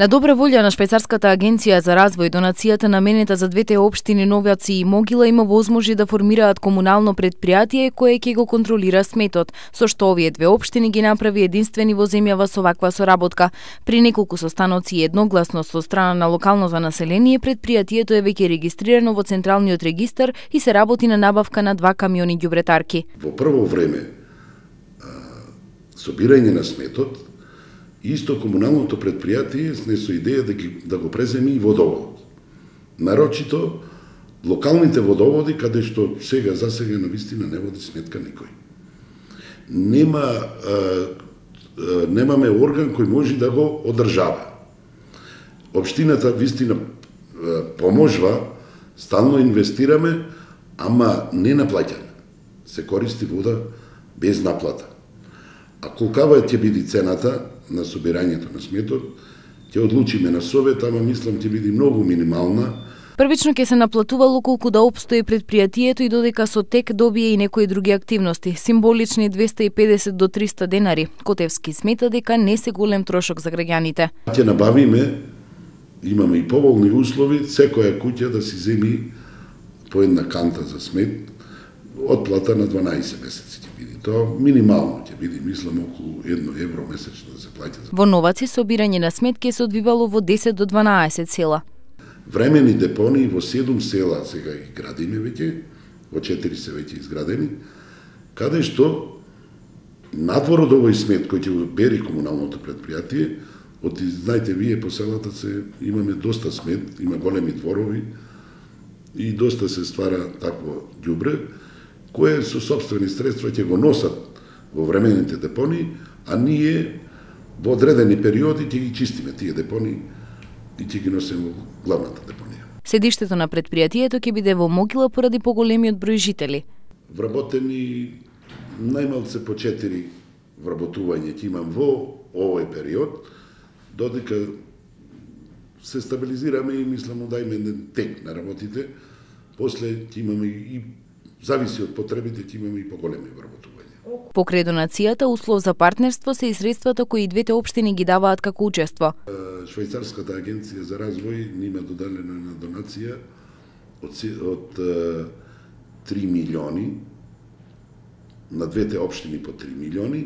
На добра волја на Швајцарската агенција за развој донацијата наменета за двете општини Новјаци и Могила има возможност да формираат комунално предпријатие кое ќе го контролира сметот, со што овие две општини ги направи единствени во земјава со ваква соработка. При неколку состаноци едногласно со страна на локалното население, предпријатието е веќе регистрирано во Централниот регистар и се работи на набавка на два камиони ѓубретарки. Во прво време собирање на сметот Исто комуналното предпријатие со идеја да, ги, да го преземи и водоводот. Нарочито локалните водоводи, каде што сега за сега на вистина не води сметка никој. Нема, а, а, немаме орган кој може да го одржава. Обштината вистина поможва, стално инвестираме, ама не наплаќаме. Се користи вода без наплата колкава ќе биде цената на собирањето на сметот, ќе одлучиме на совет, ама мислам ќе биде многу минимална. Првично ќе се наплатувало колку да обстои предпријатието и додека со тек добие и некои други активности, символични 250 до 300 денари. Котевски смета дека не се голем трошок за граѓаните. Ќе набавиме, имаме и поволни услови, секоја куќа да си земи по една канта за смет, отплата на 12 месеци биде тоа минимално ќе биде мислам околу 1 евро месечно да се плаќа. Во Новаци собирање на сметки се одвивало во 10 до 12 села. Времени депони во 7 села сега ги градиме веќе, во 4 се веќе изградени, каде што надвор од овој смет кој ќе бери комуналното предпријатие, од знаете вие по селата се имаме доста смет, има големи дворови и доста се ствара такво дјубре, кои со собствени средства ќе го носат во времените депони, а ние во одредени периоди ќе ги чистиме тие депони и ќе ги носиме во главната депонија. Седиштето на предпријатието ќе биде во Мокила поради поголемиот број жители. Вработени најмалце по 4 вработување ќе имам во овој период, додека се стабилизираме и мислам да имаме тек на работите, после ќе имаме и зависи од потребите, ќе имаме и поголеми вработувања. Покрај донацијата, услов за партнерство се и средствата кои двете општини ги даваат како учество. Швајцарската агенција за развој нима доделена на донација од, од 3 милиони на двете општини по 3 милиони,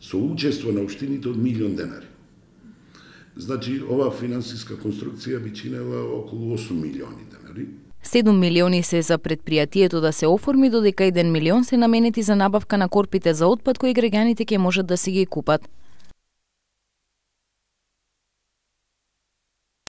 со учество на општините од милион денари. Значи, ова финансиска конструкција би чинела околу 8 милиони денари 7 милиони се за предпријатието да се оформи, додека 1 милион се наменети за набавка на корпите за отпад кои граѓаните ќе можат да си ги купат.